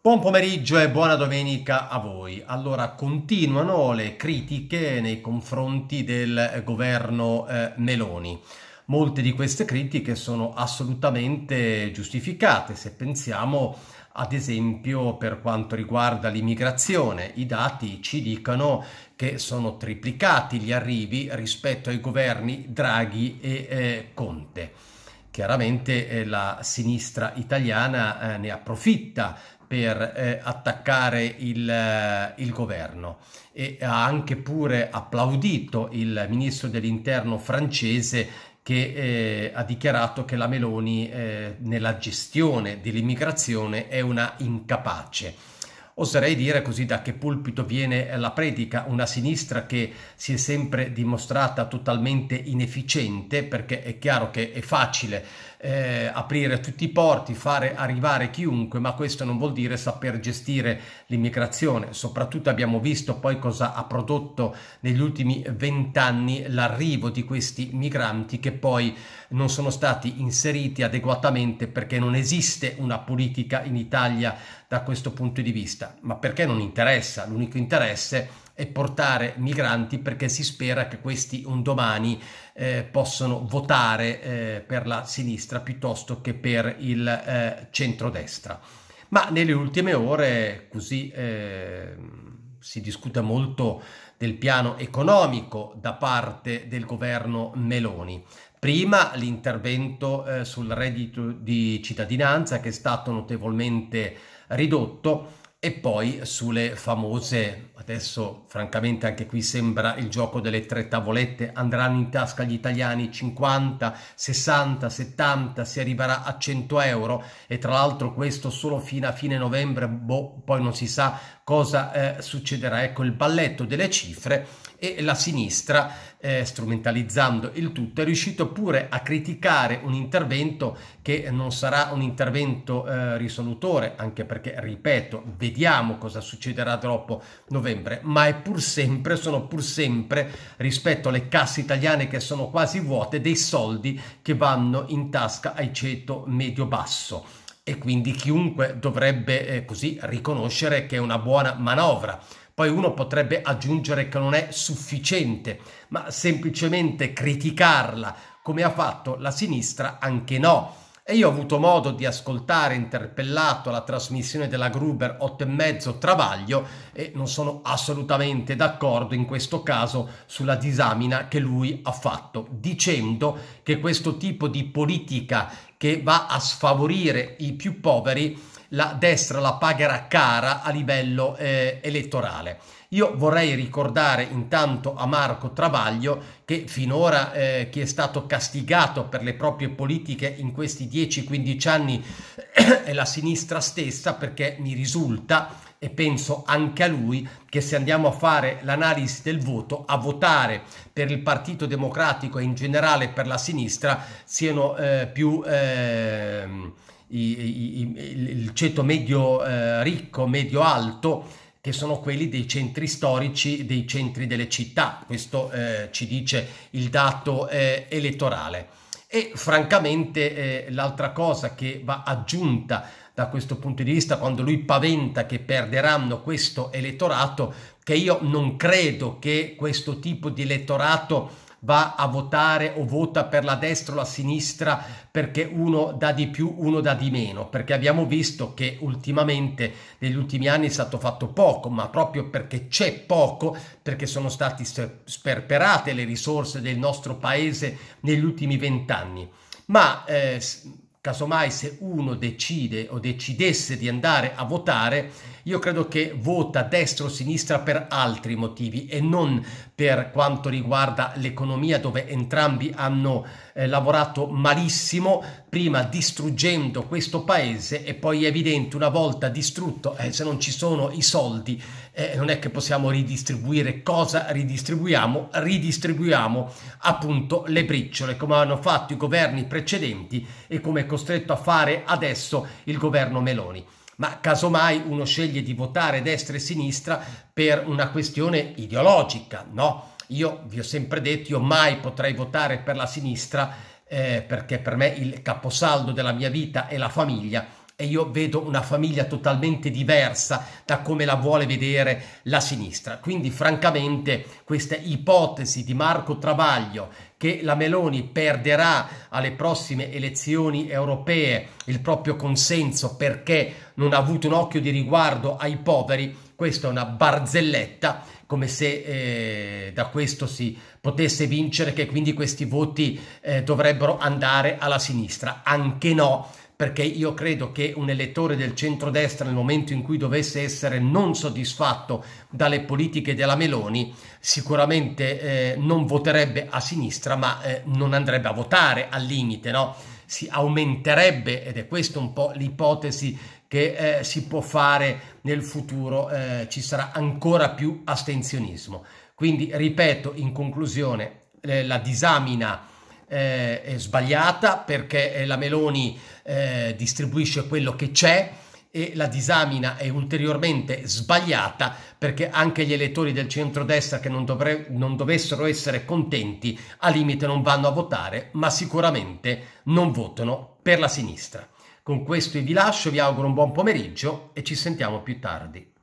Buon pomeriggio e buona domenica a voi. Allora, continuano le critiche nei confronti del governo eh, Meloni. Molte di queste critiche sono assolutamente giustificate se pensiamo ad esempio per quanto riguarda l'immigrazione, i dati ci dicono che sono triplicati gli arrivi rispetto ai governi Draghi e eh, Conte. Chiaramente eh, la sinistra italiana eh, ne approfitta per eh, attaccare il, eh, il, governo e ha anche pure applaudito il ministro dell'interno francese che eh, ha dichiarato che la Meloni eh, nella gestione dell'immigrazione è una incapace. Oserei dire così da che pulpito viene la predica, una sinistra che si è sempre dimostrata totalmente inefficiente perché è chiaro che è facile eh, aprire tutti i porti, fare arrivare chiunque, ma questo non vuol dire saper gestire l'immigrazione. Soprattutto abbiamo visto poi cosa ha prodotto negli ultimi vent'anni l'arrivo di questi migranti che poi non sono stati inseriti adeguatamente perché non esiste una politica in Italia da questo punto di vista. Ma perché non interessa? L'unico interesse è e portare migranti perché si spera che questi un domani eh, possano votare eh, per la sinistra piuttosto che per il eh, centrodestra. Ma nelle ultime ore così eh, si discute molto del piano economico da parte del governo Meloni. Prima l'intervento eh, sul reddito di cittadinanza che è stato notevolmente ridotto, e poi sulle famose, adesso francamente anche qui sembra il gioco delle tre tavolette, andranno in tasca gli italiani 50, 60, 70, si arriverà a 100 euro e tra l'altro questo solo fino a fine novembre, boh, poi non si sa cosa eh, succederà. Ecco il balletto delle cifre e la sinistra, eh, strumentalizzando il tutto, è riuscito pure a criticare un intervento che non sarà un intervento eh, risolutore, anche perché, ripeto, vediamo cosa succederà dopo novembre, ma è pur sempre, sono pur sempre, rispetto alle casse italiane che sono quasi vuote, dei soldi che vanno in tasca ai ceto medio-basso e quindi chiunque dovrebbe eh, così riconoscere che è una buona manovra. Poi uno potrebbe aggiungere che non è sufficiente, ma semplicemente criticarla come ha fatto la sinistra anche no. E io ho avuto modo di ascoltare interpellato la trasmissione della Gruber 8 e mezzo Travaglio e non sono assolutamente d'accordo in questo caso sulla disamina che lui ha fatto, dicendo che questo tipo di politica che va a sfavorire i più poveri, la destra la pagherà cara a livello eh, elettorale. Io vorrei ricordare intanto a Marco Travaglio che finora eh, chi è stato castigato per le proprie politiche in questi 10-15 anni è la sinistra stessa perché mi risulta e penso anche a lui che se andiamo a fare l'analisi del voto, a votare per il Partito Democratico e in generale per la sinistra siano eh, più... Eh, i, i, il ceto medio eh, ricco, medio alto, che sono quelli dei centri storici, dei centri delle città. Questo eh, ci dice il dato eh, elettorale. E francamente eh, l'altra cosa che va aggiunta da questo punto di vista quando lui paventa che perderanno questo elettorato, che io non credo che questo tipo di elettorato va a votare o vota per la destra o la sinistra perché uno dà di più, uno dà di meno, perché abbiamo visto che ultimamente negli ultimi anni è stato fatto poco, ma proprio perché c'è poco, perché sono state sperperate le risorse del nostro paese negli ultimi vent'anni. Ma eh, casomai se uno decide o decidesse di andare a votare io credo che vota destra o sinistra per altri motivi e non per quanto riguarda l'economia dove entrambi hanno eh, lavorato malissimo, prima distruggendo questo paese e poi è evidente una volta distrutto, eh, se non ci sono i soldi, eh, non è che possiamo ridistribuire cosa ridistribuiamo, ridistribuiamo appunto le briciole come hanno fatto i governi precedenti e come è costretto a fare adesso il governo Meloni ma casomai uno sceglie di votare destra e sinistra per una questione ideologica, no? Io vi ho sempre detto, io mai potrei votare per la sinistra eh, perché per me il caposaldo della mia vita è la famiglia e io vedo una famiglia totalmente diversa da come la vuole vedere la sinistra. Quindi francamente questa ipotesi di Marco Travaglio che la Meloni perderà alle prossime elezioni europee il proprio consenso perché non ha avuto un occhio di riguardo ai poveri, questa è una barzelletta, come se eh, da questo si potesse vincere che quindi questi voti eh, dovrebbero andare alla sinistra. Anche no, perché io credo che un elettore del centrodestra nel momento in cui dovesse essere non soddisfatto dalle politiche della Meloni sicuramente eh, non voterebbe a sinistra ma eh, non andrebbe a votare al limite, no? si aumenterebbe ed è questa un po' l'ipotesi che eh, si può fare nel futuro, eh, ci sarà ancora più astensionismo. Quindi ripeto in conclusione eh, la disamina eh, è sbagliata perché eh, la Meloni eh, distribuisce quello che c'è e la disamina è ulteriormente sbagliata perché anche gli elettori del centrodestra che non, dovre- non dovessero essere contenti a limite non vanno a votare ma sicuramente non votano per la sinistra. Con questo vi lascio, vi auguro un buon pomeriggio e ci sentiamo più tardi.